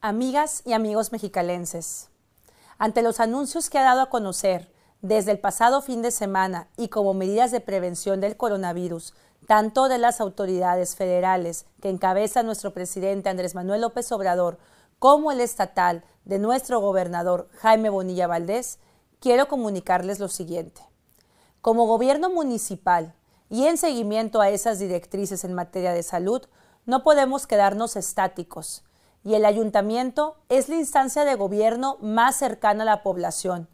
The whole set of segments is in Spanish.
Amigas y amigos mexicalenses, ante los anuncios que ha dado a conocer desde el pasado fin de semana y como medidas de prevención del coronavirus, tanto de las autoridades federales que encabeza nuestro presidente Andrés Manuel López Obrador, como el estatal de nuestro gobernador Jaime Bonilla Valdés, quiero comunicarles lo siguiente. Como gobierno municipal y en seguimiento a esas directrices en materia de salud, no podemos quedarnos estáticos y el ayuntamiento es la instancia de gobierno más cercana a la población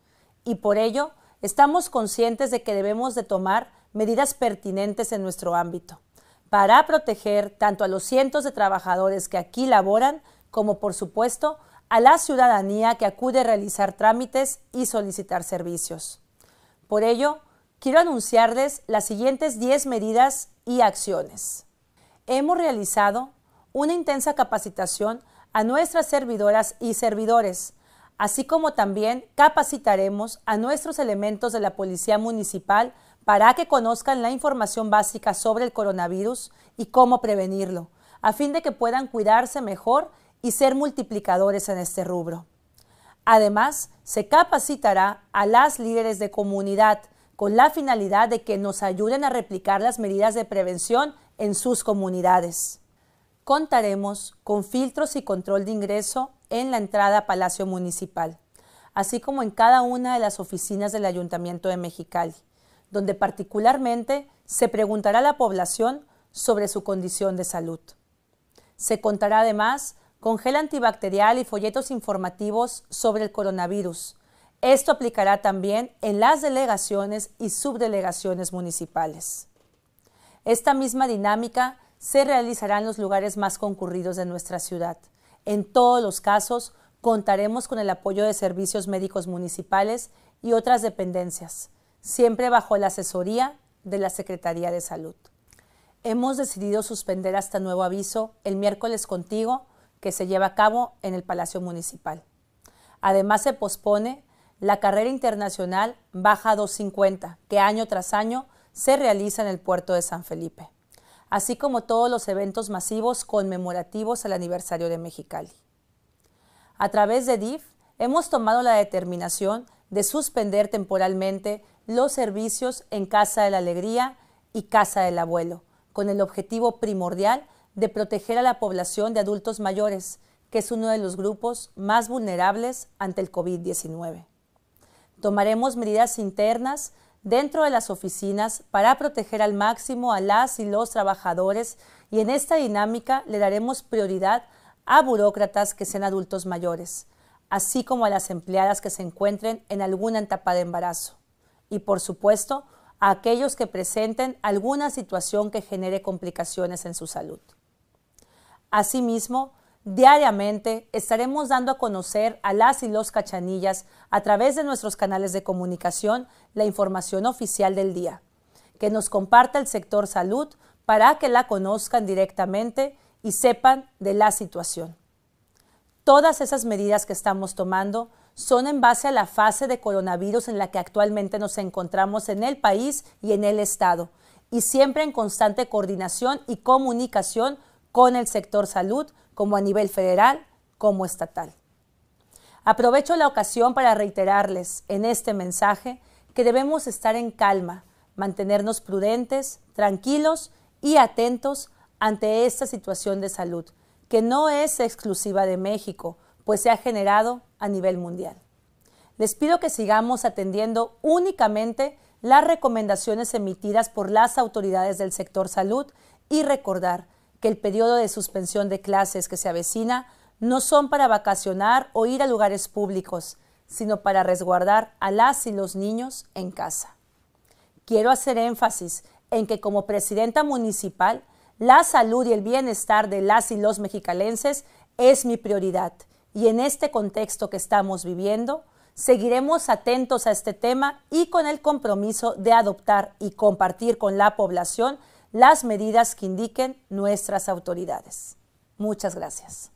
y por ello estamos conscientes de que debemos de tomar medidas pertinentes en nuestro ámbito para proteger tanto a los cientos de trabajadores que aquí laboran como por supuesto a la ciudadanía que acude a realizar trámites y solicitar servicios. Por ello, quiero anunciarles las siguientes 10 medidas y acciones. Hemos realizado una intensa capacitación a nuestras servidoras y servidores, así como también capacitaremos a nuestros elementos de la Policía Municipal para que conozcan la información básica sobre el coronavirus y cómo prevenirlo, a fin de que puedan cuidarse mejor y ser multiplicadores en este rubro. Además, se capacitará a las líderes de comunidad con la finalidad de que nos ayuden a replicar las medidas de prevención en sus comunidades contaremos con filtros y control de ingreso en la entrada a Palacio Municipal, así como en cada una de las oficinas del Ayuntamiento de Mexicali, donde particularmente se preguntará a la población sobre su condición de salud. Se contará además con gel antibacterial y folletos informativos sobre el coronavirus. Esto aplicará también en las delegaciones y subdelegaciones municipales. Esta misma dinámica se realizarán en los lugares más concurridos de nuestra ciudad. En todos los casos, contaremos con el apoyo de servicios médicos municipales y otras dependencias, siempre bajo la asesoría de la Secretaría de Salud. Hemos decidido suspender hasta nuevo aviso el miércoles contigo que se lleva a cabo en el Palacio Municipal. Además se pospone la carrera internacional Baja 250, que año tras año se realiza en el puerto de San Felipe así como todos los eventos masivos conmemorativos al aniversario de Mexicali. A través de DIF hemos tomado la determinación de suspender temporalmente los servicios en Casa de la Alegría y Casa del Abuelo, con el objetivo primordial de proteger a la población de adultos mayores, que es uno de los grupos más vulnerables ante el COVID-19. Tomaremos medidas internas dentro de las oficinas para proteger al máximo a las y los trabajadores y en esta dinámica le daremos prioridad a burócratas que sean adultos mayores, así como a las empleadas que se encuentren en alguna etapa de embarazo y, por supuesto, a aquellos que presenten alguna situación que genere complicaciones en su salud. Asimismo, Diariamente estaremos dando a conocer a las y los cachanillas a través de nuestros canales de comunicación la información oficial del día, que nos comparta el sector salud para que la conozcan directamente y sepan de la situación. Todas esas medidas que estamos tomando son en base a la fase de coronavirus en la que actualmente nos encontramos en el país y en el Estado, y siempre en constante coordinación y comunicación con el sector salud como a nivel federal como estatal. Aprovecho la ocasión para reiterarles en este mensaje que debemos estar en calma, mantenernos prudentes, tranquilos y atentos ante esta situación de salud, que no es exclusiva de México, pues se ha generado a nivel mundial. Les pido que sigamos atendiendo únicamente las recomendaciones emitidas por las autoridades del sector salud y recordar el periodo de suspensión de clases que se avecina no son para vacacionar o ir a lugares públicos, sino para resguardar a las y los niños en casa. Quiero hacer énfasis en que como presidenta municipal, la salud y el bienestar de las y los mexicalenses es mi prioridad y en este contexto que estamos viviendo, seguiremos atentos a este tema y con el compromiso de adoptar y compartir con la población las medidas que indiquen nuestras autoridades. Muchas gracias.